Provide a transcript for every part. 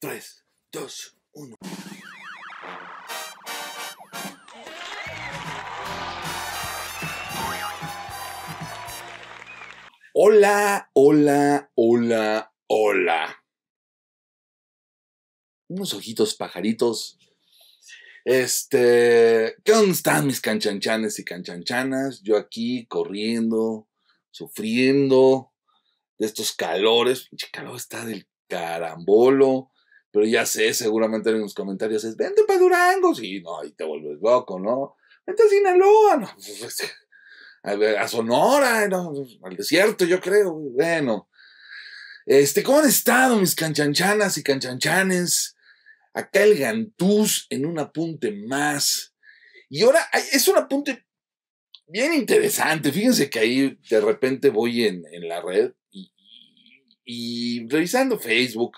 3, 2, 1. Hola, hola, hola, hola. Unos ojitos pajaritos. Este, ¿qué dónde están mis canchanchanes y canchanchanas? Yo aquí corriendo, sufriendo de estos calores. Pinche calor está del carambolo pero ya sé, seguramente en los comentarios es, vente para Durango, sí, no, y te vuelves loco, ¿no? Vente a Sinaloa, no, pues, pues, a, ver, a Sonora, pues, al desierto, yo creo, bueno. Este, ¿cómo han estado mis canchanchanas y canchanchanes? Acá el Gantús en un apunte más. Y ahora es un apunte bien interesante. Fíjense que ahí de repente voy en, la red y revisando Facebook,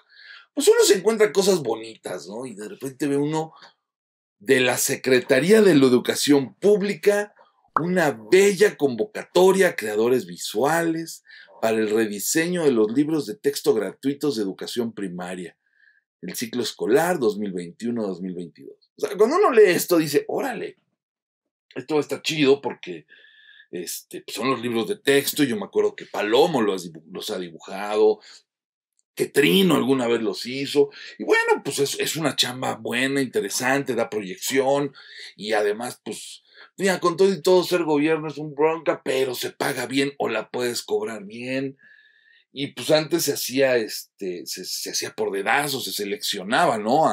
pues, uno se encuentra cosas bonitas, ¿no? Y de repente ve uno de la Secretaría de la Educación Pública una bella convocatoria a creadores visuales para el rediseño de los libros de texto gratuitos de educación primaria, el ciclo escolar 2021-2022. O sea, cuando uno lee esto dice, órale, esto está chido porque este, pues, son los libros de texto, yo me acuerdo que Palomo los, los ha dibujado, que Trino alguna vez los hizo. Y bueno, pues es, una chamba buena, interesante, da proyección y además, pues, mira, con todo y todo ser gobierno es un bronca, pero se paga bien o la puedes cobrar bien. Y pues antes se hacía, este, se, hacía por dedazos, se seleccionaba, ¿no?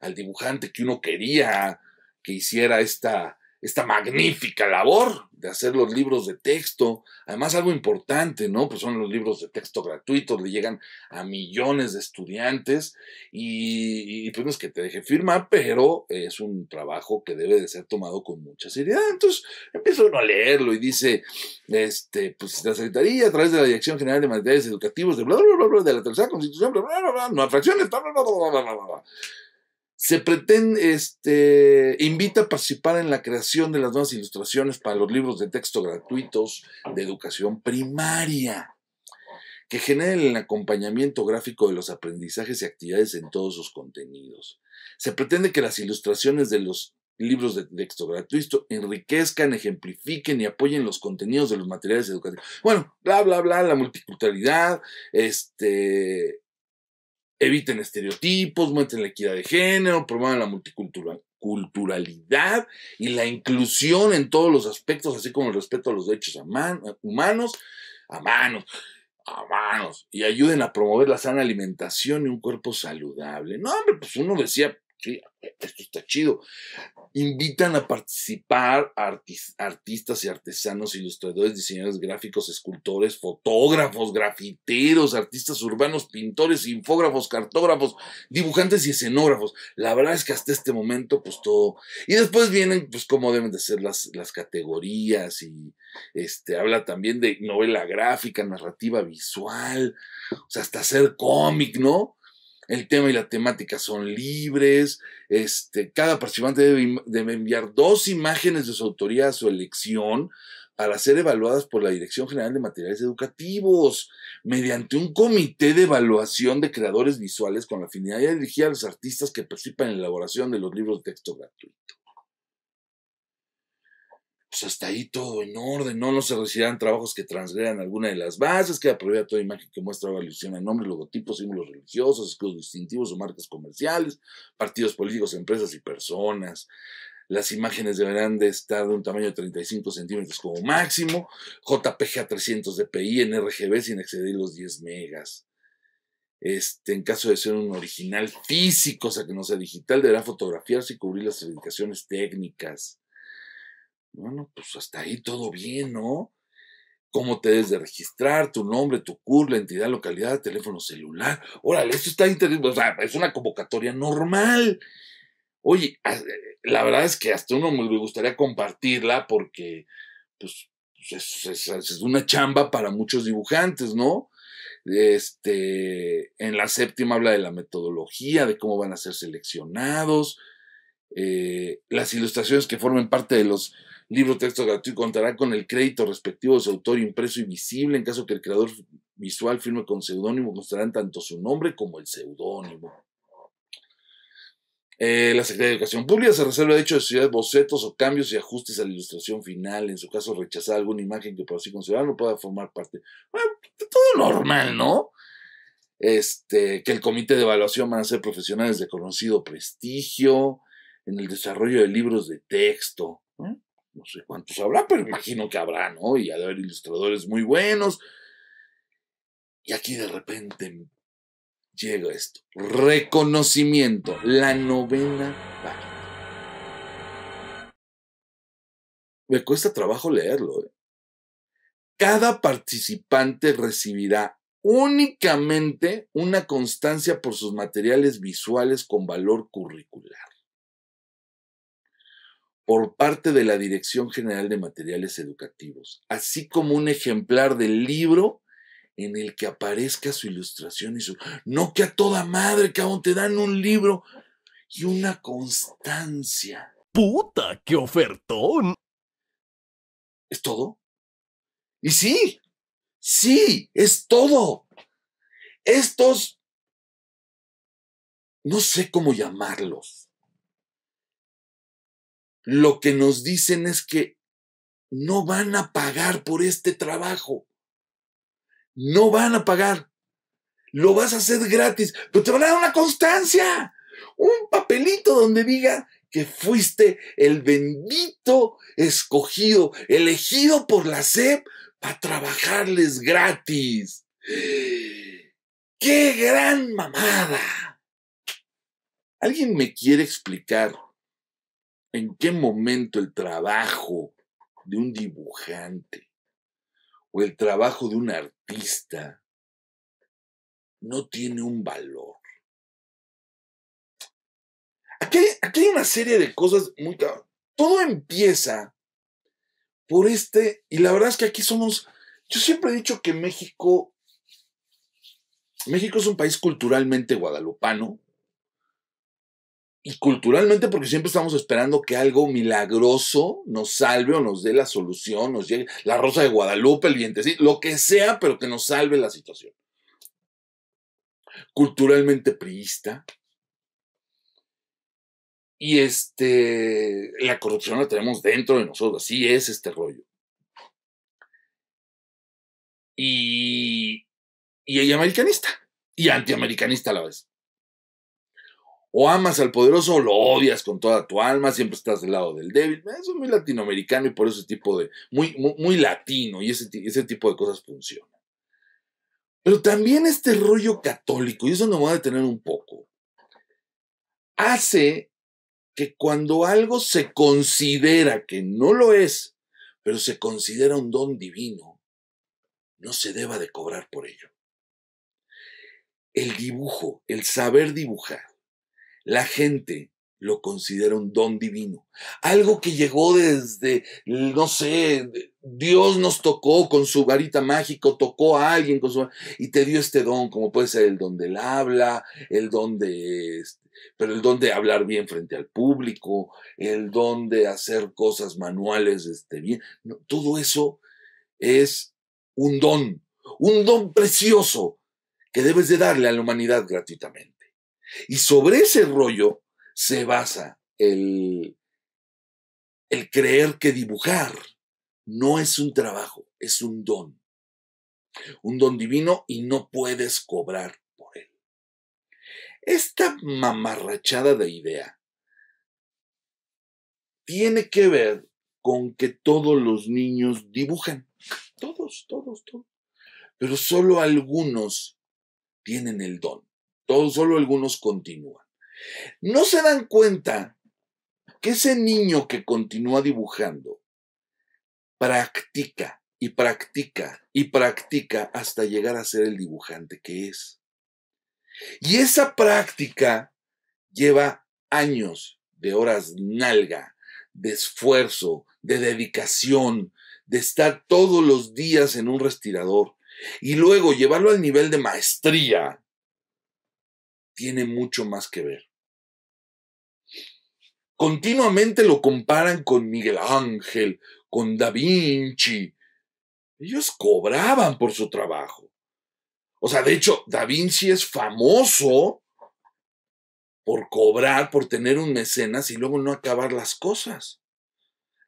al dibujante que uno quería que hiciera esta, esta magnífica labor de hacer los libros de texto. Además, algo importante, ¿no? Pues son los libros de texto gratuitos, le llegan a millones de estudiantes y, pues no es que te deje firmar, pero es un trabajo que debe de ser tomado con mucha seriedad. Entonces, empieza uno a leerlo y dice, este, pues la Secretaría a través de la Dirección General de Materiales Educativos de bla, de la Tercera Constitución, bla, bla, bla, bla, no fracciones, bla, bla, bla, bla, bla, bla se pretende, este, invita a participar en la creación de las nuevas ilustraciones para los libros de texto gratuitos de educación primaria, que generen el acompañamiento gráfico de los aprendizajes y actividades en todos sus contenidos. Se pretende que las ilustraciones de los libros de texto gratuito enriquezcan, ejemplifiquen y apoyen los contenidos de los materiales educativos. Bueno, bla, bla, bla, la multiculturalidad, este, eviten estereotipos, muestren la equidad de género, promuevan la multiculturalidad y la inclusión en todos los aspectos, así como el respeto a los derechos humanos, a manos, a manos, y ayuden a promover la sana alimentación y un cuerpo saludable. No, hombre, pues uno decía, e-, esto está chido. Invitan a participar artistas y artesanos, ilustradores, diseñadores gráficos, escultores, fotógrafos, grafiteros, artistas urbanos, pintores, infógrafos, cartógrafos, dibujantes y escenógrafos. La verdad es que hasta este momento, pues todo. Y después vienen, pues, cómo deben de ser las, las categorías y este, habla también de novela gráfica, narrativa visual, o sea, hasta hacer cómic, ¿no? el tema y la temática son libres, este, cada participante debe, enviar dos imágenes de su autoría a su elección para ser evaluadas por la Dirección General de Materiales Educativos, mediante un comité de evaluación de creadores visuales con la finalidad de dirigir a los artistas que participan en la elaboración de los libros de texto gratuito pues hasta ahí todo en orden, no, no se recibirán trabajos que transgredan alguna de las bases, que prohibida toda imagen que muestra o a nombres, logotipos, símbolos religiosos, escudos distintivos o marcas comerciales, partidos políticos, empresas y personas. Las imágenes deberán de estar de un tamaño de 35 centímetros como máximo, JPG a 300 dpi en RGB sin exceder los 10 megas. Este, en caso de ser un original físico, o sea que no sea digital, deberá fotografiarse y cubrir las indicaciones técnicas bueno, pues hasta ahí todo bien, ¿no? Cómo te debes de registrar, tu nombre, tu CUR, la entidad, localidad, teléfono celular. Órale, esto está interesante. O sea, es una convocatoria normal. Oye, eh, la verdad es que hasta uno me gustaría compartirla porque pues, es, una chamba para muchos dibujantes, ¿no? Este, en la séptima habla de la metodología, de cómo van a ser seleccionados, eh, las ilustraciones que formen parte de los libro texto gratuito contará con el crédito respectivo de su autor impreso y visible en caso que el creador visual firme con seudónimo constarán tanto su nombre como el seudónimo. Eh, la Secretaría de Educación Pública se reserva de hecho de ciudad bocetos o cambios y ajustes a la ilustración final. En su caso, rechazar alguna imagen que por así considerar no pueda formar parte. Bueno, todo normal, ¿no? Este, que el comité de evaluación van a ser profesionales de conocido prestigio en el desarrollo de libros de texto no sé cuántos habrá, pero imagino que habrá, ¿no? Y ha de haber ilustradores muy buenos. Y aquí de repente llega esto. Reconocimiento, la novena página. Me cuesta trabajo leerlo. ¿eh? Cada participante recibirá únicamente una constancia por sus materiales visuales con valor curricular por parte de la Dirección General de Materiales Educativos, así como un ejemplar del libro en el que aparezca su ilustración y su... No que a toda madre, cabrón, te dan un libro y una constancia. ¡Puta, qué ofertón! ¿Es todo? Y sí, sí, es todo. Estos... No sé cómo llamarlos lo que nos dicen es que no van a pagar por este trabajo. No van a pagar. Lo vas a hacer gratis, pero te van a dar una constancia, un papelito donde diga que fuiste el bendito escogido, elegido por la SEP para trabajarles gratis. ¡Qué gran mamada! ¿Alguien me quiere explicar en qué momento el trabajo de un dibujante o el trabajo de un artista no tiene un valor. Aquí, hay, una serie de cosas muy... Todo empieza por este, y la verdad es que aquí somos, yo siempre he dicho que México, México es un país culturalmente guadalupano, y culturalmente porque siempre estamos esperando que algo milagroso nos salve o nos dé la solución, nos llegue la rosa de Guadalupe, el sí lo que sea, pero que nos salve la situación. Culturalmente priista. Y este, la corrupción la tenemos dentro de nosotros, así es este rollo. Y, y, americanista, y antiamericanista a la vez o amas al poderoso o lo odias con toda tu alma, siempre estás del lado del débil. Eso es muy latinoamericano y por ese tipo de, muy, muy, latino y ese, ese, tipo de cosas funcionan. Pero también este rollo católico, y eso nos va a detener un poco, hace que cuando algo se considera que no lo es, pero se considera un don divino, no se deba de cobrar por ello. El dibujo, el saber dibujar, la gente lo considera un don divino, algo que llegó desde, no sé, Dios nos tocó con su varita mágica, tocó a alguien con su y te dio este don, como puede ser el don del habla, el don de este, pero el don de hablar bien frente al público, el don de hacer cosas manuales este, bien, todo eso es un don, un don precioso que debes de darle a la humanidad gratuitamente. Y sobre ese rollo se basa el, el creer que dibujar no es un trabajo, es un don. Un don divino y no puedes cobrar por él. Esta mamarrachada de idea tiene que ver con que todos los niños dibujan. Todos, todos, todos. Pero solo algunos tienen el don todos, solo algunos continúan. No se dan cuenta que ese niño que continúa dibujando practica y practica y practica hasta llegar a ser el dibujante que es. Y esa práctica lleva años de horas nalga, de esfuerzo, de dedicación, de estar todos los días en un respirador y luego llevarlo al nivel de maestría tiene mucho más que ver. Continuamente lo comparan con Miguel Ángel, con Da Vinci. Ellos cobraban por su trabajo. O sea, de hecho, Da Vinci es famoso por cobrar, por tener un mecenas y luego no acabar las cosas.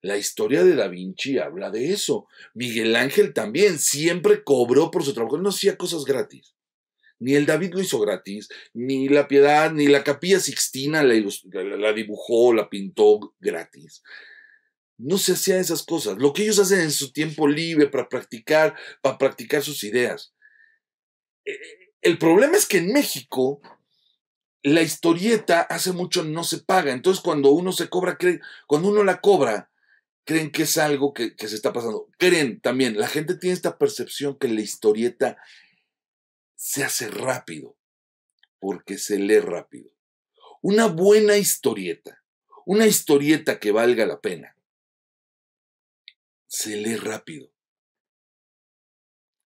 La historia de Da Vinci habla de eso. Miguel Ángel también siempre cobró por su trabajo, no hacía cosas gratis. Ni el David lo hizo gratis, ni la Piedad, ni la Capilla Sixtina la, dibujó, la pintó gratis. No se hacía esas cosas. Lo que ellos hacen en su tiempo libre para practicar, para practicar sus ideas. Eh, el problema es que en México la historieta hace mucho no se paga. Entonces cuando uno se cobra, cuando uno la cobra, creen que es algo que, se está pasando. Creen también, la gente tiene esta percepción que la historieta se hace rápido, porque se lee rápido. Una buena historieta, una historieta que valga la pena, se lee rápido.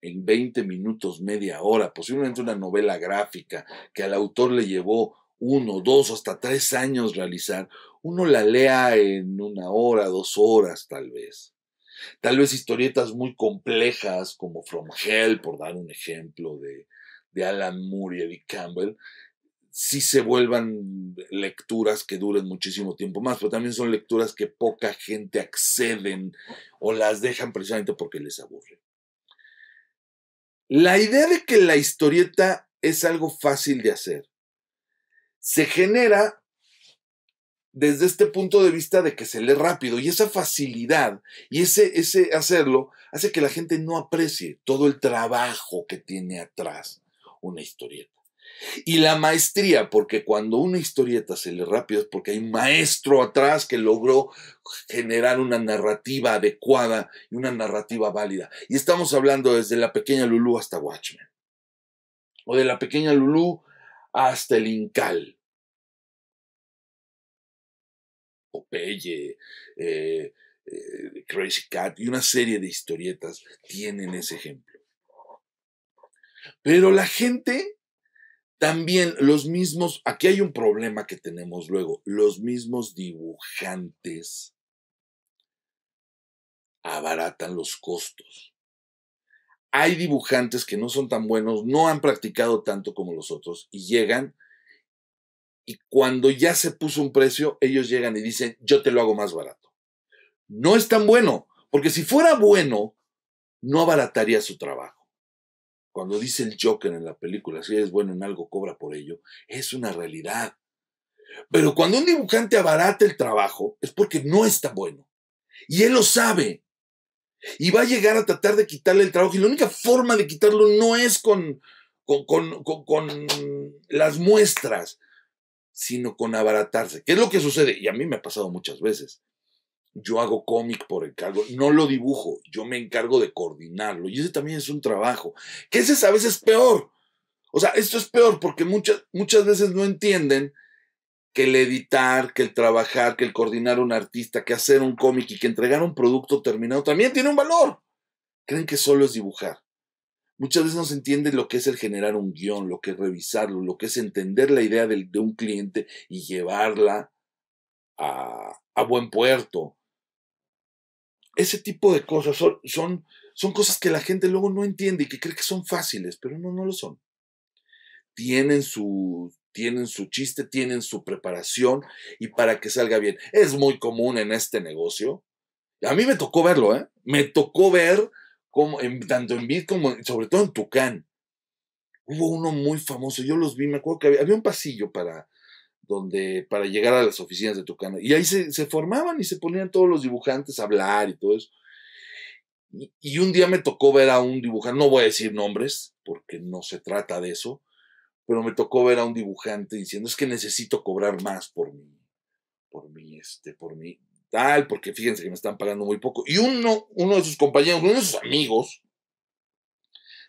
En 20 minutos, media hora, posiblemente una novela gráfica que al autor le llevó uno, dos, hasta tres años realizar, uno la lea en una hora, dos horas tal vez. Tal vez historietas muy complejas como From Hell, por dar un ejemplo de de Alan Moore y Eddie Campbell, sí se vuelvan lecturas que duren muchísimo tiempo más, pero también son lecturas que poca gente acceden o las dejan precisamente porque les aburre. La idea de que la historieta es algo fácil de hacer se genera desde este punto de vista de que se lee rápido y esa facilidad y ese, ese hacerlo hace que la gente no aprecie todo el trabajo que tiene atrás una historieta. Y la maestría, porque cuando una historieta se lee rápido es porque hay un maestro atrás que logró generar una narrativa adecuada y una narrativa válida. Y estamos hablando desde la pequeña Lulú hasta Watchmen. O de la pequeña Lulú hasta el Incal. Popeye, eh, eh Crazy Cat y una serie de historietas tienen ese ejemplo. Pero la gente también, los mismos, aquí hay un problema que tenemos luego, los mismos dibujantes abaratan los costos. Hay dibujantes que no son tan buenos, no han practicado tanto como los otros y llegan y cuando ya se puso un precio, ellos llegan y dicen, yo te lo hago más barato. No es tan bueno, porque si fuera bueno, no abarataría su trabajo. Cuando dice el Joker en la película, si eres bueno en algo, cobra por ello, es una realidad. Pero cuando un dibujante abarata el trabajo, es porque no está bueno. Y él lo sabe. Y va a llegar a tratar de quitarle el trabajo. Y la única forma de quitarlo no es con, con, las muestras, sino con abaratarse. ¿Qué es lo que sucede? Y a mí me ha pasado muchas veces yo hago cómic por el cargo no lo dibujo, yo me encargo de coordinarlo y ese también es un trabajo, que ese es a veces peor. O sea, esto es peor porque muchas, muchas veces no entienden que el editar, que el trabajar, que el coordinar a un artista, que hacer un cómic y que entregar un producto terminado también tiene un valor. Creen que solo es dibujar. Muchas veces no se entiende lo que es el generar un guión, lo que es revisarlo, lo que es entender la idea de, un cliente y llevarla a buen puerto ese tipo de cosas son, son, son cosas que la gente luego no entiende y que cree que son fáciles, pero no, no lo son. Tienen su, tienen su chiste, tienen su preparación y para que salga bien. Es muy común en este negocio. A mí me tocó verlo, ¿eh? Me tocó ver como tanto en Bit como sobre todo en Tucán. Hubo uno muy famoso, yo los vi, me acuerdo que había un pasillo para, donde para llegar a las oficinas de Tucano. Y ahí se, formaban y se ponían todos los dibujantes a hablar y todo eso. Y, un día me tocó ver a un dibujante, no voy a decir nombres, porque no se trata de eso, pero me tocó ver a un dibujante diciendo, es que necesito cobrar más por mí, por mí, este, por mí, tal, porque fíjense que me están pagando muy poco. Y uno, uno de sus compañeros, uno de sus amigos,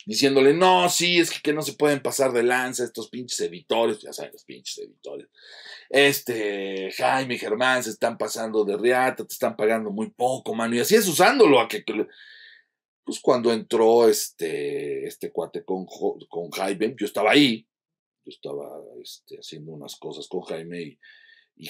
diciéndole, no, sí, es que, no se pueden pasar de lanza estos pinches editores, ya saben, los pinches editores. Este, Jaime, Germán, se están pasando de riata, te están pagando muy poco, mano, y así es usándolo a que... pues cuando entró este, este cuate con, Jaime, yo estaba ahí, yo estaba este, haciendo unas cosas con Jaime y,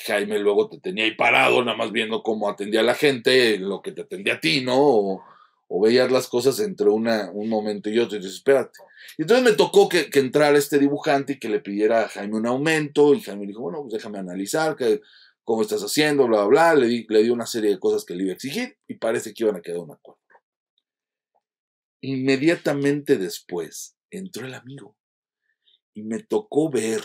Jaime luego te tenía ahí parado, nada más viendo cómo atendía a la gente, lo que te atendía a ti, ¿no? o veías las cosas entre un momento y otro, y dices, espérate. Y entonces me tocó que, que, entrara este dibujante y que le pidiera a Jaime un aumento, y Jaime dijo, bueno, pues déjame analizar que, cómo estás haciendo, bla, bla, bla. Le, di, le di una serie de cosas que le iba a exigir, y parece que iban a quedar un acuerdo. Inmediatamente después entró el amigo, y me tocó ver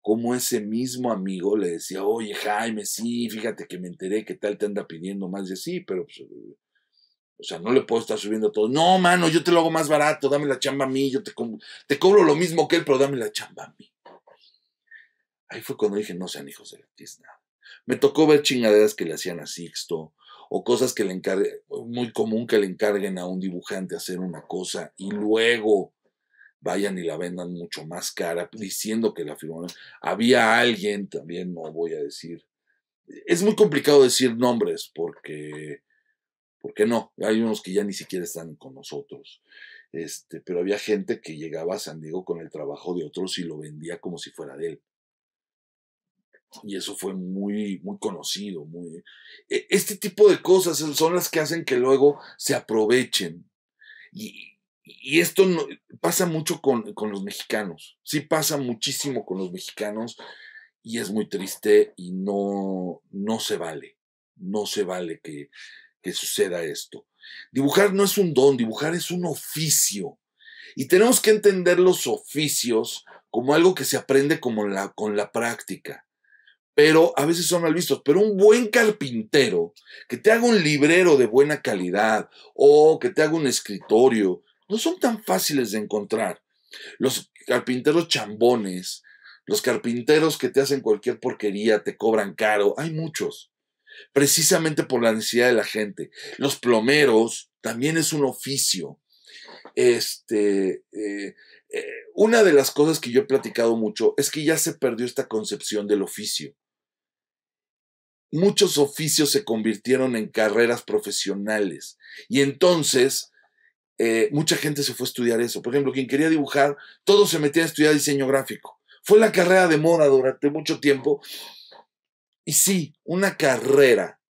cómo ese mismo amigo le decía, oye Jaime, sí, fíjate que me enteré que tal te anda pidiendo más de sí, pero pues, o sea, no le puedo estar subiendo a todo. No, mano, yo te lo hago más barato, dame la chamba a mí, yo te, te cobro lo mismo que él, pero dame la chamba a mí. Ahí fue cuando dije, no sean hijos de la tizna. Me tocó ver chingaderas que le hacían a Sixto, o cosas que le encarguen, muy común que le encarguen a un dibujante hacer una cosa y luego vayan y la vendan mucho más cara, diciendo que la firmaron. Había alguien, también no voy a decir, es muy complicado decir nombres porque ¿Por qué no, hay unos que ya ni siquiera están con nosotros. Este, pero había gente que llegaba a San Diego con el trabajo de otros y lo vendía como si fuera de él. Y eso fue muy, muy conocido. Muy... Eh, e, este tipo de cosas son las que hacen que luego se aprovechen. Y, esto pasa mucho con, los mexicanos. Sí pasa muchísimo con los mexicanos y es muy triste y no, no se vale. No se vale que, que suceda esto. Dibujar no es un don, dibujar es un oficio. Y tenemos que entender los oficios como algo que se aprende como la, con la práctica. Pero a veces son mal vistos. Pero un buen carpintero que te haga un librero de buena calidad o que te haga un escritorio, no son tan fáciles de encontrar. Los carpinteros chambones, los carpinteros que te hacen cualquier porquería, te cobran caro, hay muchos precisamente por la necesidad de la gente. Los plomeros también es un oficio. Este, eh, eh, una de las cosas que yo he platicado mucho es que ya se perdió esta concepción del oficio. Muchos oficios se convirtieron en carreras profesionales y entonces eh, mucha gente se fue a estudiar eso. Por ejemplo, quien quería dibujar, ...todo se metía a estudiar diseño gráfico. Fue la carrera de moda durante mucho tiempo y sí, una carrera,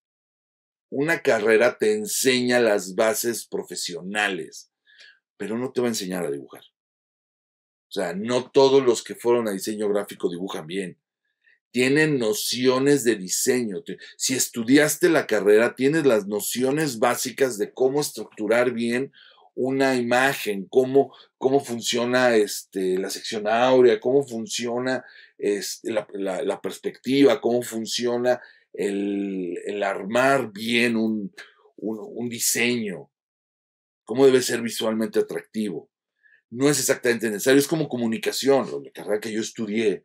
una carrera te enseña las bases profesionales, pero no te va a enseñar a dibujar. O sea, no todos los que fueron a diseño gráfico dibujan bien. Tienen nociones de diseño. Si estudiaste la carrera, tienes las nociones básicas de cómo estructurar bien una imagen, cómo, cómo funciona este, la sección áurea, cómo funciona este, la, perspectiva, cómo funciona el, el armar bien un, diseño, cómo debe ser visualmente atractivo. No es exactamente necesario, es como comunicación, la carrera que yo estudié,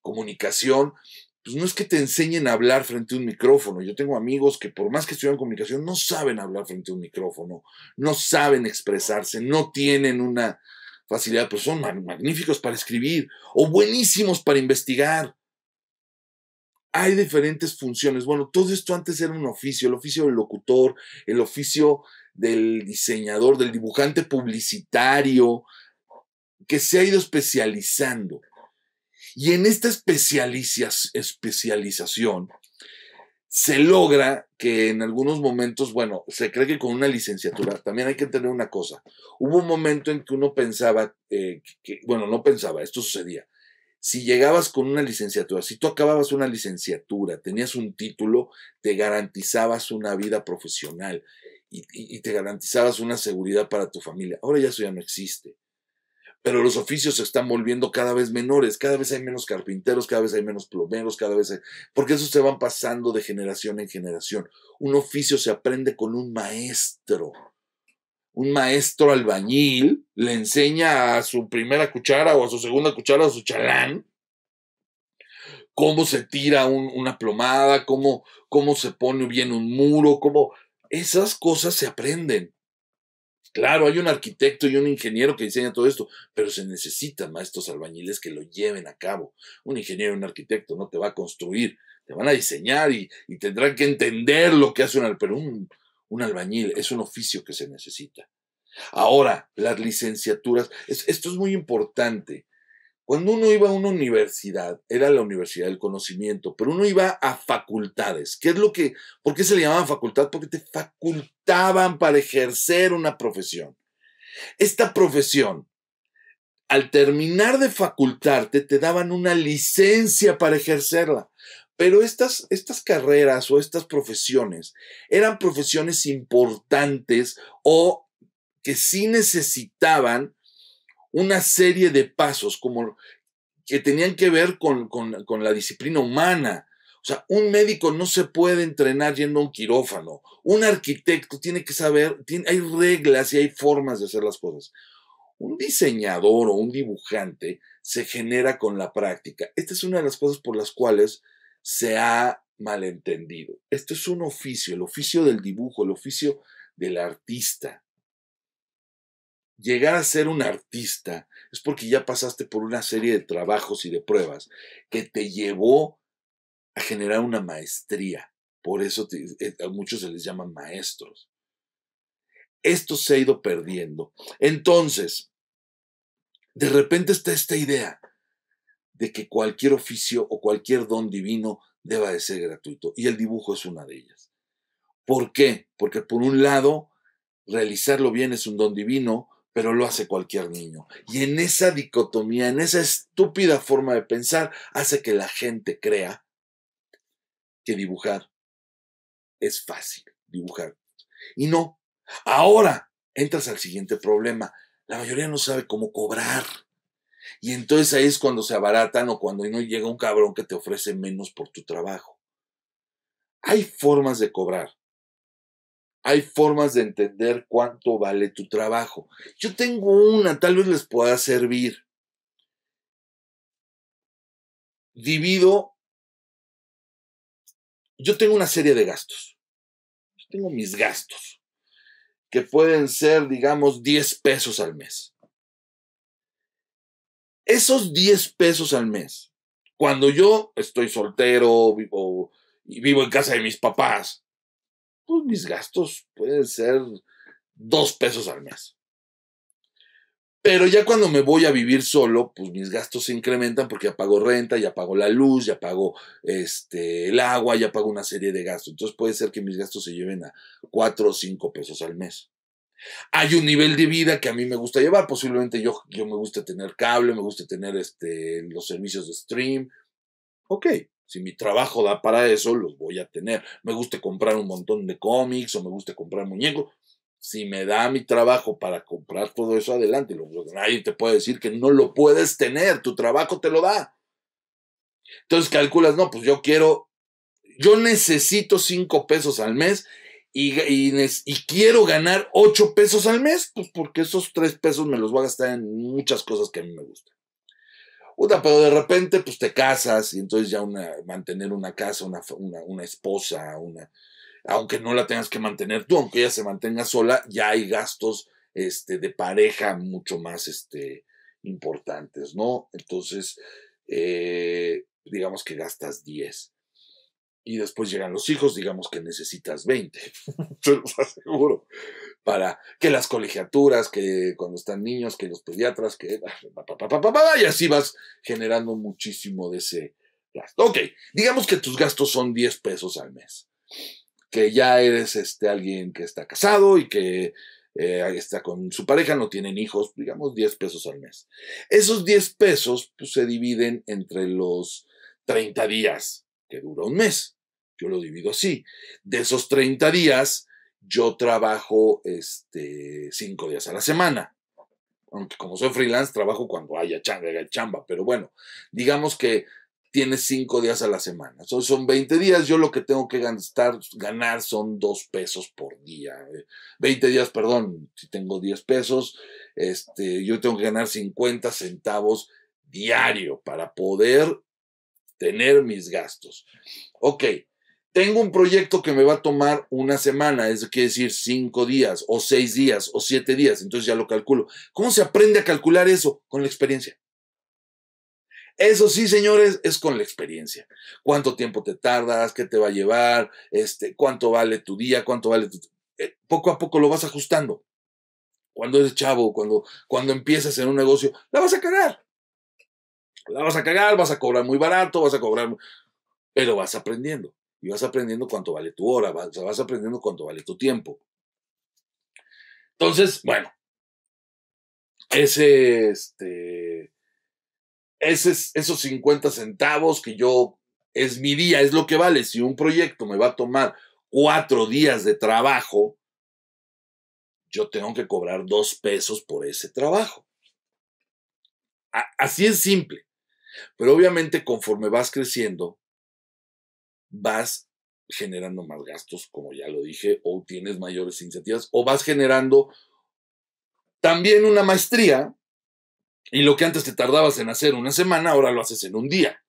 comunicación, pues no es que te enseñen a hablar frente a un micrófono. Yo tengo amigos que por más que estudian comunicación, no saben hablar frente a un micrófono, no saben expresarse, no tienen una facilidad, pero son magníficos para escribir o buenísimos para investigar. Hay diferentes funciones. Bueno, todo esto antes era un oficio, el oficio del locutor, el oficio del diseñador, del dibujante publicitario, que se ha ido especializando. Y en esta especialización se logra que en algunos momentos, bueno, se cree que con una licenciatura, también hay que entender una cosa, hubo un momento en que uno pensaba, eh, que, bueno, no pensaba, esto sucedía, si llegabas con una licenciatura, si tú acababas una licenciatura, tenías un título, te garantizabas una vida profesional y, y, te garantizabas una seguridad para tu familia. Ahora ya eso ya no existe pero los oficios se están volviendo cada vez menores, cada vez hay menos carpinteros, cada vez hay menos plomeros, cada vez porque eso se van pasando de generación en generación. Un oficio se aprende con un maestro. Un maestro albañil le enseña a su primera cuchara o a su segunda cuchara, a su chalán, cómo se tira una plomada, cómo, cómo se pone bien un muro, cómo... Esas cosas se aprenden. Claro, hay un arquitecto y un ingeniero que diseña todo esto, pero se necesitan maestros albañiles que lo lleven a cabo. Un ingeniero y un arquitecto no te va a construir, te van a diseñar y, tendrán que entender lo que hace un, un albañil es un oficio que se necesita. Ahora, las licenciaturas, esto es muy importante. Cuando uno iba a una universidad, era la universidad del conocimiento, pero uno iba a facultades. ¿Qué es lo que, por qué se le llamaban facultad? Porque te facultaban para ejercer una profesión. Esta profesión, al terminar de facultarte, te daban una licencia para ejercerla. Pero estas, estas carreras o estas profesiones eran profesiones importantes o que sí necesitaban una serie de pasos como que tenían que ver con, la disciplina humana. O sea, un médico no se puede entrenar yendo a un quirófano. Un arquitecto tiene que saber, tiene, hay reglas y hay formas de hacer las cosas. Un diseñador o un dibujante se genera con la práctica. Esta es una de las cosas por las cuales se ha malentendido. Esto es un oficio, el oficio del dibujo, el oficio del artista llegar a ser un artista es porque ya pasaste por una serie de trabajos y de pruebas que te llevó a generar una maestría. Por eso eh, a muchos se les llaman maestros. Esto se ha ido perdiendo. Entonces, de repente está esta idea de que cualquier oficio o cualquier don divino deba de ser gratuito. Y el dibujo es una de ellas. ¿Por qué? Porque por un lado, realizarlo bien es un don divino, pero lo hace cualquier niño. Y en esa dicotomía, en esa estúpida forma de pensar, hace que la gente crea que dibujar es fácil, dibujar. Y no, ahora entras al siguiente problema. La mayoría no sabe cómo cobrar. Y entonces ahí es cuando se abaratan o cuando no llega un cabrón que te ofrece menos por tu trabajo. Hay formas de cobrar hay formas de entender cuánto vale tu trabajo. Yo tengo una, tal vez les pueda servir. Divido, yo tengo una serie de gastos. Yo tengo mis gastos, que pueden ser, digamos, 10 pesos al mes. Esos 10 pesos al mes, cuando yo estoy soltero vivo, y vivo en casa de mis papás, pues mis gastos pueden ser dos pesos al mes. Pero ya cuando me voy a vivir solo, pues mis gastos se incrementan porque ya pago renta, ya pago la luz, ya pago este, el agua, ya pago una serie de gastos. Entonces puede ser que mis gastos se lleven a cuatro o cinco pesos al mes. Hay un nivel de vida que a mí me gusta llevar. Posiblemente yo, yo me guste tener cable, me guste tener este, los servicios de stream. Ok, si mi trabajo da para eso, los voy a tener. Me guste comprar un montón de cómics o me guste comprar muñecos. Si me da mi trabajo para comprar todo eso, adelante. Nadie te puede decir que no lo puedes tener, tu trabajo te lo da. Entonces calculas, no, pues yo quiero, yo necesito cinco pesos al mes y, y, quiero ganar ocho pesos al mes, pues porque esos tres pesos me los voy a gastar en muchas cosas que a mí me gustan pero de repente pues te casas y entonces ya una, mantener una casa, una, esposa, una, aunque no la tengas que mantener tú, aunque ella se mantenga sola, ya hay gastos este, de pareja mucho más este, importantes, ¿no? Entonces, eh, digamos que gastas 10. Y después llegan los hijos, digamos que necesitas 20. seguro los aseguro para que las colegiaturas, que cuando están niños, que los pediatras, que... Y así vas generando muchísimo de ese gasto. Ok, digamos que tus gastos son 10 pesos al mes, que ya eres este, alguien que está casado y que eh, está con su pareja, no tienen hijos, digamos 10 pesos al mes. Esos 10 pesos pues, se dividen entre los 30 días, que dura un mes. Yo lo divido así. De esos 30 días, yo trabajo este, cinco días a la semana. Aunque como soy freelance, trabajo cuando haya chamba, chamba. Pero bueno, digamos que tienes cinco días a la semana. son 20 días. Yo lo que tengo que gastar, ganar son dos pesos por día. 20 eh, días, perdón. Si tengo 10 pesos, este, yo tengo que ganar 50 centavos diario para poder tener mis gastos. Ok, tengo un proyecto que me va a tomar una semana, es decir, cinco días o seis días o siete días, entonces ya lo calculo. ¿Cómo se aprende a calcular eso? Con la experiencia. Eso sí, señores, es con la experiencia. ¿Cuánto tiempo te tardas? ¿Qué te va a llevar? Este, ¿Cuánto vale tu día? ¿Cuánto vale tu... Eh, poco a poco lo vas ajustando. Cuando eres chavo, cuando, cuando empiezas en un negocio, la vas a cagar. La vas a cagar, vas a cobrar muy barato, vas a cobrar... Pero vas aprendiendo y vas aprendiendo cuánto vale tu hora, vas, aprendiendo cuánto vale tu tiempo. Entonces, bueno, ese, este, esos 50 centavos que yo es mi día, es lo que vale. Si un proyecto me va a tomar cuatro días de trabajo, yo tengo que cobrar dos pesos por ese trabajo. así es simple. Pero obviamente conforme vas creciendo, vas generando más gastos, como ya lo dije, o tienes mayores iniciativas, o vas generando también una maestría, y lo que antes te tardabas en hacer una semana, ahora lo haces en un día.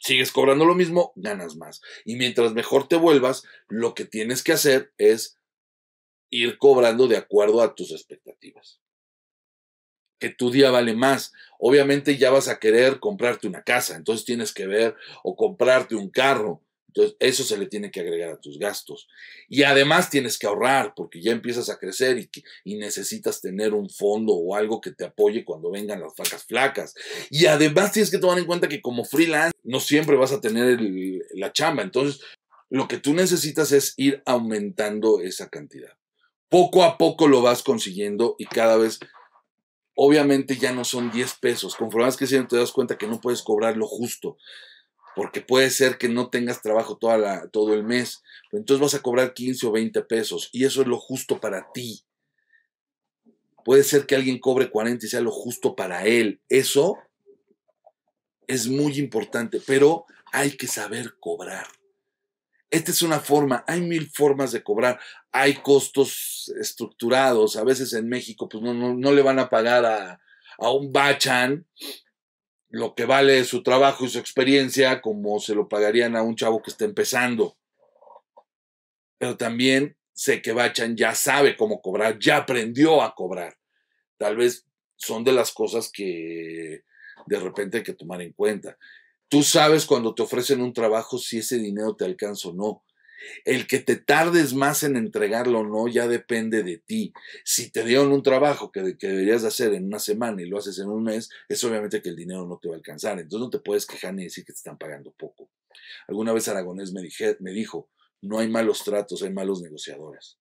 Sigues cobrando lo mismo, ganas más. Y mientras mejor te vuelvas, lo que tienes que hacer es ir cobrando de acuerdo a tus expectativas que tu día vale más. Obviamente ya vas a querer comprarte una casa, entonces tienes que ver o comprarte un carro. Entonces eso se le tiene que agregar a tus gastos. Y además tienes que ahorrar porque ya empiezas a crecer y, y necesitas tener un fondo o algo que te apoye cuando vengan las facas flacas. Y además tienes que tomar en cuenta que como freelance no siempre vas a tener la chamba. Entonces lo que tú necesitas es ir aumentando esa cantidad poco a poco lo vas consiguiendo y cada vez obviamente ya no son 10 pesos. Conforme que creciendo te das cuenta que no puedes cobrar lo justo, porque puede ser que no tengas trabajo toda todo el mes, entonces vas a cobrar 15 o 20 pesos y eso es lo justo para ti. Puede ser que alguien cobre 40 y sea lo justo para él. Eso es muy importante, pero hay que saber cobrar. Esta es una forma, hay mil formas de cobrar, hay costos estructurados, a veces en México pues no, no, le van a pagar a, a un bachan lo que vale su trabajo y su experiencia como se lo pagarían a un chavo que está empezando. Pero también sé que Bachan ya sabe cómo cobrar, ya aprendió a cobrar. Tal vez son de las cosas que de repente hay que tomar en cuenta. Tú sabes cuando te ofrecen un trabajo si ese dinero te alcanza o no. El que te tardes más en entregarlo o no ya depende de ti. Si te dieron un trabajo que, deberías hacer en una semana y lo haces en un mes, es obviamente que el dinero no te va a alcanzar. Entonces no te puedes quejar ni decir que te están pagando poco. Alguna vez Aragonés me, me dijo, no hay malos tratos, hay malos negociadores.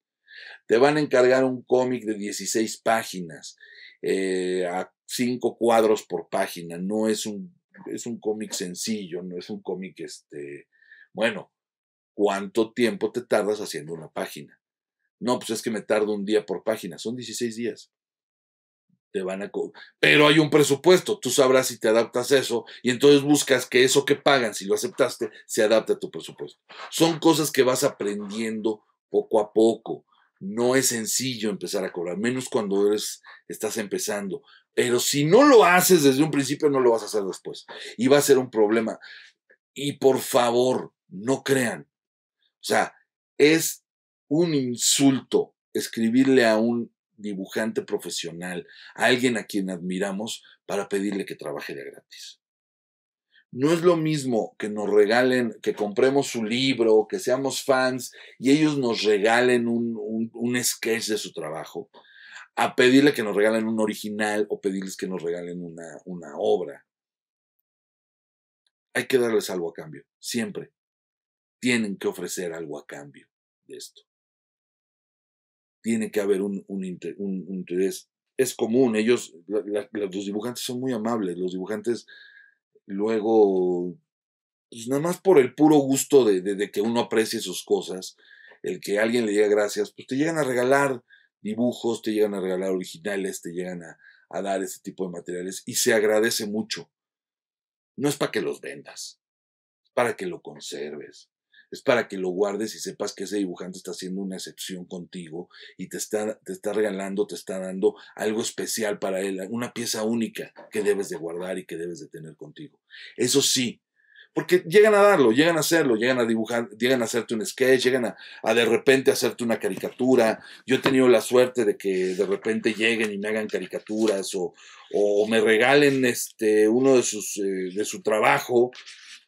Te van a encargar un cómic de 16 páginas eh, a 5 cuadros por página. No es un es un cómic sencillo, no es un cómic, este, bueno, ¿cuánto tiempo te tardas haciendo una página? No, pues es que me tardo un día por página, son 16 días. Te van a pero hay un presupuesto, tú sabrás si te adaptas a eso y entonces buscas que eso que pagan, si lo aceptaste, se adapte a tu presupuesto. Son cosas que vas aprendiendo poco a poco. No es sencillo empezar a cobrar, menos cuando eres, estás empezando. Pero si no lo haces desde un principio, no lo vas a hacer después. Y va a ser un problema. Y por favor, no crean. O sea, es un insulto escribirle a un dibujante profesional, a alguien a quien admiramos, para pedirle que trabaje de gratis. No es lo mismo que nos regalen, que compremos su libro, que seamos fans y ellos nos regalen un, un sketch de su trabajo, a pedirle que nos regalen un original o pedirles que nos regalen una, una obra. Hay que darles algo a cambio, siempre. Tienen que ofrecer algo a cambio de esto. Tiene que haber un, un, interés. Es común, ellos, los dibujantes son muy amables, los dibujantes luego, pues nada más por el puro gusto de que uno aprecie sus cosas, el que alguien le diga gracias, pues te llegan a regalar dibujos, te llegan a regalar originales, te llegan a, dar ese tipo de materiales y se agradece mucho. No es para que los vendas, es para que lo conserves, es para que lo guardes y sepas que ese dibujante está haciendo una excepción contigo y te está, te está regalando, te está dando algo especial para él, una pieza única que debes de guardar y que debes de tener contigo. Eso sí, porque llegan a darlo, llegan a hacerlo, llegan a dibujar, llegan a hacerte un sketch, llegan a, de repente hacerte una caricatura. Yo he tenido la suerte de que de repente lleguen y me hagan caricaturas o, me regalen este, uno de, sus, eh, de su trabajo.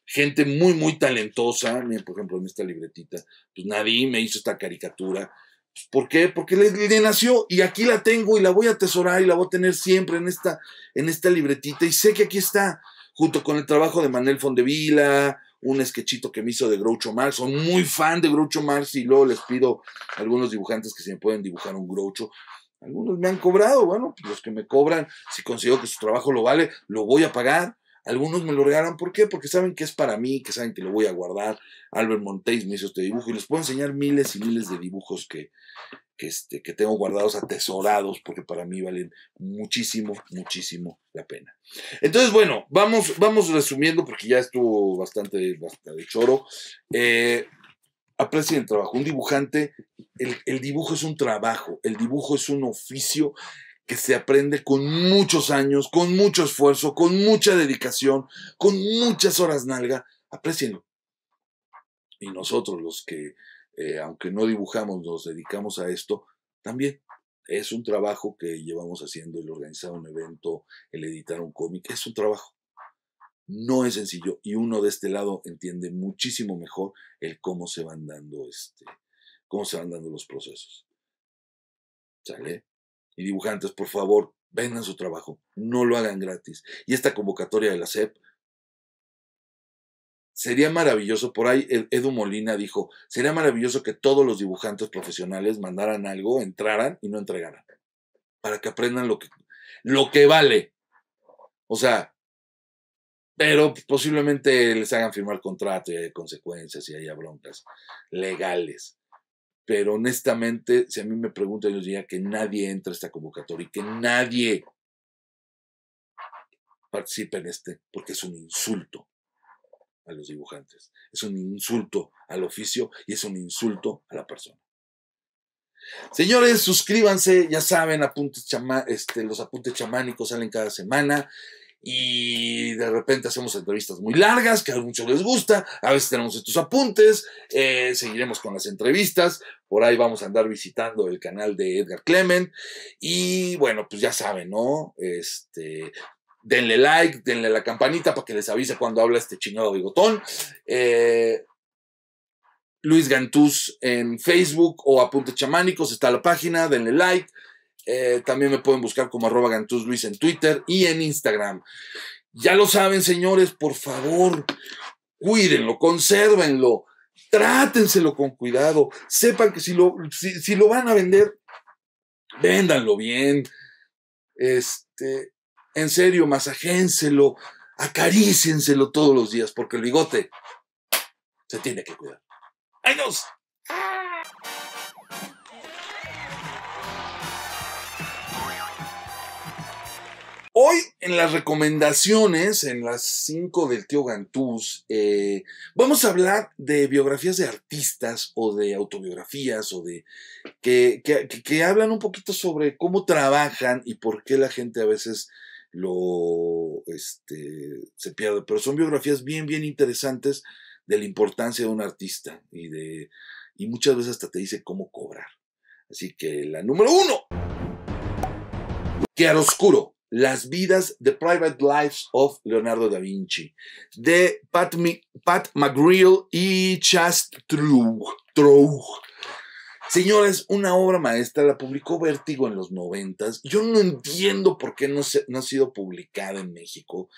Gente muy, muy talentosa. Miren, por ejemplo, en esta libretita, pues nadie me hizo esta caricatura. Pues, ¿Por qué? Porque le, le, nació y aquí la tengo y la voy a atesorar y la voy a tener siempre en esta, en esta libretita y sé que aquí está junto con el trabajo de Manel Fondevila, un esquechito que me hizo de Groucho Marx. Son muy fan de Groucho Marx y luego les pido a algunos dibujantes que se me pueden dibujar un Groucho. Algunos me han cobrado, bueno, los que me cobran, si consigo que su trabajo lo vale, lo voy a pagar. Algunos me lo regalan, ¿por qué? Porque saben que es para mí, que saben que lo voy a guardar. Albert Montés me hizo este dibujo y les puedo enseñar miles y miles de dibujos que, este, que tengo guardados atesorados, porque para mí valen muchísimo, muchísimo la pena. Entonces, bueno, vamos, vamos resumiendo, porque ya estuvo bastante, de choro. Eh, aprecien el trabajo. Un dibujante, el, el, dibujo es un trabajo, el dibujo es un oficio que se aprende con muchos años, con mucho esfuerzo, con mucha dedicación, con muchas horas nalga, aprecienlo. Y nosotros los que, eh, aunque no dibujamos, nos dedicamos a esto, también es un trabajo que llevamos haciendo, el organizar un evento, el editar un cómic, es un trabajo. No es sencillo y uno de este lado entiende muchísimo mejor el cómo se van dando este, cómo se van dando los procesos. ¿Sale? y dibujantes, por favor, vendan su trabajo, no lo hagan gratis. Y esta convocatoria de la CEP sería maravilloso, por ahí Edu Molina dijo, sería maravilloso que todos los dibujantes profesionales mandaran algo, entraran y no entregaran, para que aprendan lo que, lo que vale. O sea, pero posiblemente les hagan firmar contrato y hay consecuencias y haya broncas legales pero honestamente, si a mí me preguntan, yo diría que nadie entra a esta convocatoria y que nadie participe en este, porque es un insulto a los dibujantes, es un insulto al oficio y es un insulto a la persona. Señores, suscríbanse, ya saben, apuntes este, los apuntes chamánicos salen cada semana y de repente hacemos entrevistas muy largas, que a muchos les gusta, a veces tenemos estos apuntes, eh, seguiremos con las entrevistas, por ahí vamos a andar visitando el canal de Edgar Clement y bueno, pues ya saben, ¿no? Este, denle like, denle la campanita para que les avise cuando habla este chingado bigotón. Eh, Luis Gantús en Facebook o Apuntes Chamánicos, está la página, denle like. Eh, también me pueden buscar como arroba Luis en Twitter y en Instagram. Ya lo saben, señores, por favor, cuídenlo, consérvenlo, trátenselo con cuidado. Sepan que si lo, si, lo van a vender, véndanlo bien. Este, en serio, masajénselo, acarícenselo todos los días, porque el bigote se tiene que cuidar. ¡Ay, Hoy en las recomendaciones, en las cinco del tío Gantús, eh, vamos a hablar de biografías de artistas o de autobiografías o de que, hablan un poquito sobre cómo trabajan y por qué la gente a veces lo este, se pierde. Pero son biografías bien, bien interesantes de la importancia de un artista y de muchas veces hasta te dice cómo cobrar. Así que la número uno, oscuro las vidas, The Private Lives of Leonardo da Vinci, de Pat, Mcgrill y Chast True. Señores, una obra maestra la publicó Vertigo en los noventas. Yo no entiendo por qué no, se, no ha sido publicada en México.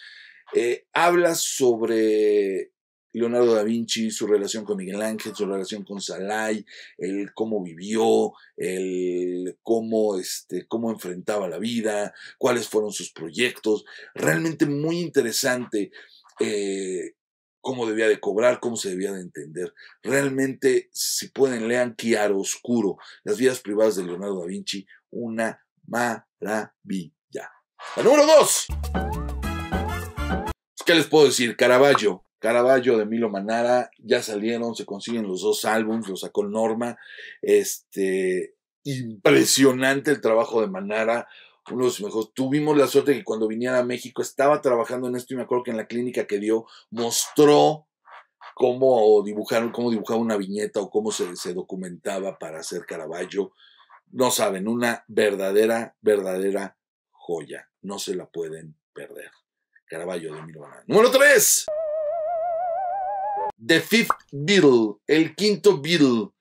Eh, habla sobre Leonardo da Vinci, su relación con Miguel Ángel, su relación con Salai, el cómo vivió, el cómo, este, cómo enfrentaba la vida, cuáles fueron sus proyectos. Realmente muy interesante eh, cómo debía de cobrar, cómo se debía de entender. Realmente, si pueden, lean oscuro Las vidas privadas de Leonardo da Vinci, una maravilla. La número dos. ¿Qué les puedo decir? Caravaggio Caravaggio de Milo Manara, ya salieron, se consiguen los dos álbumes, los sacó Norma. Este, impresionante el trabajo de Manara, uno de los mejores. Tuvimos la suerte que cuando viniera a México estaba trabajando en esto y me acuerdo que en la clínica que dio mostró cómo dibujaron cómo dibujaba una viñeta o cómo se, se documentaba para hacer Caravaggio. No saben, una verdadera, verdadera joya. No se la pueden perder. Caravaggio de Milo Manara. Número 3. The Fifth Beatle, el quinto Beatle,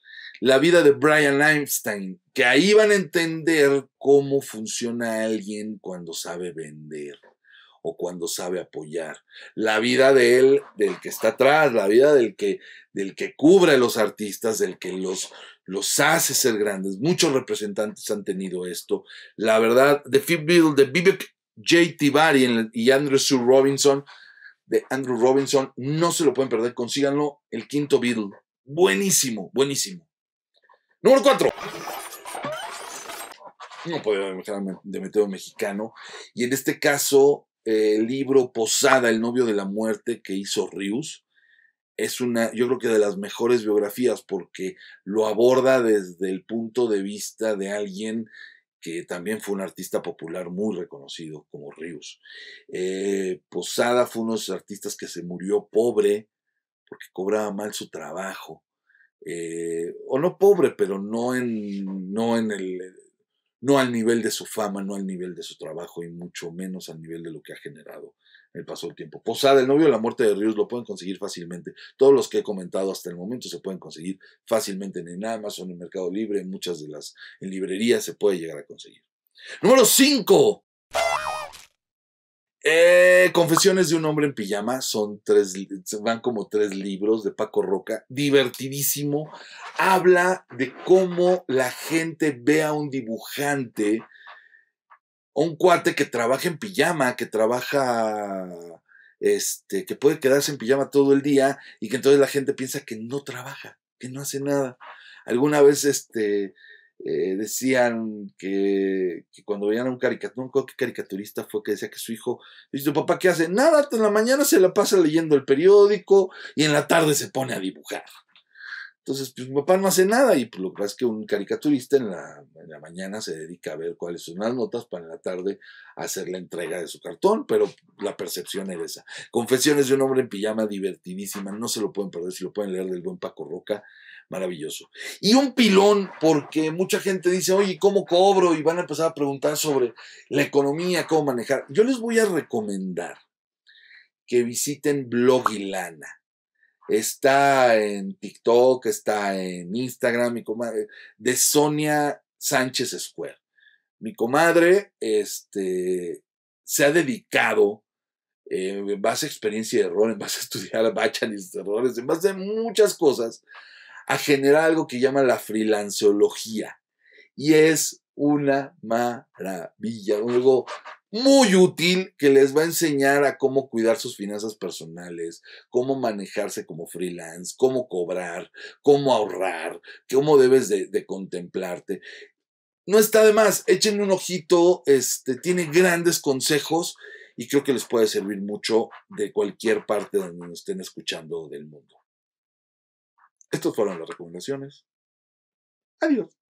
la vida de Brian Einstein, que ahí van a entender cómo funciona alguien cuando sabe vender o cuando sabe apoyar. La vida de él, del que está atrás, la vida del que, del que cubre a los artistas, del que los, los hace ser grandes. Muchos representantes han tenido esto. La verdad, The Fifth Beatle de Vivek J. Barry y Andrew Sue Robinson de Andrew Robinson. No se lo pueden perder, consíganlo. El quinto Beatle. Buenísimo, buenísimo. Número 4. No podía dejarme de meter mexicano. Y en este caso, el libro Posada, El novio de la muerte, que hizo Rius, es una, yo creo que de las mejores biografías, porque lo aborda desde el punto de vista de alguien que también fue un artista popular muy reconocido como Ríos. Eh, Posada fue uno de esos artistas que se murió pobre porque cobraba mal su trabajo. Eh, o no pobre, pero no en, no en el, eh, no al nivel de su fama, no al nivel de su trabajo y mucho menos al nivel de lo que ha generado eh, el paso del tiempo. Posada, el novio de la muerte de Ríos, lo pueden conseguir fácilmente. Todos los que he comentado hasta el momento se pueden conseguir fácilmente en Amazon, en Mercado Libre, en muchas de las, en librerías se puede llegar a conseguir. Número 5. Eh, Confesiones de un hombre en pijama son tres, van como tres libros de Paco Roca, divertidísimo. Habla de cómo la gente ve a un dibujante un cuate que trabaja en pijama, que trabaja, este, que puede quedarse en pijama todo el día y que entonces la gente piensa que no trabaja, que no hace nada. Alguna vez, este, eh, decían que, cuando veían a un caricaturista, ¿qué caricaturista fue que decía que su hijo, dice, papá, ¿qué hace? Nada, en la mañana se la pasa leyendo el periódico y en la tarde se pone a dibujar. Entonces, pues, mi papá no hace nada y pues, lo que pasa es que un caricaturista en la, en la, mañana se dedica a ver cuáles son las notas para en la tarde hacer la entrega de su cartón, pero la percepción era esa. Confesiones de un hombre en pijama divertidísima, no se lo pueden perder, si lo pueden leer del buen Paco Roca, maravilloso. Y un pilón, porque mucha gente dice, oye, ¿cómo cobro? Y van a empezar a preguntar sobre la economía, cómo manejar. Yo les voy a recomendar que visiten Blogilana está en TikTok, está en Instagram, mi comadre, de Sonia Sánchez Square. Mi comadre este, se ha dedicado, eh, en base a experiencia y errores, en base a estudiar bachanis, errores, en base a muchas cosas, a generar algo que llama la freelanceología. Y es una maravilla, algo muy útil que les va a enseñar a cómo cuidar sus finanzas personales, cómo manejarse como freelance, cómo cobrar, cómo ahorrar, cómo debes de, contemplarte. No está de más, échenle un ojito, este, tiene grandes consejos y creo que les puede servir mucho de cualquier parte donde nos estén escuchando del mundo. Estas fueron las recomendaciones. Adiós.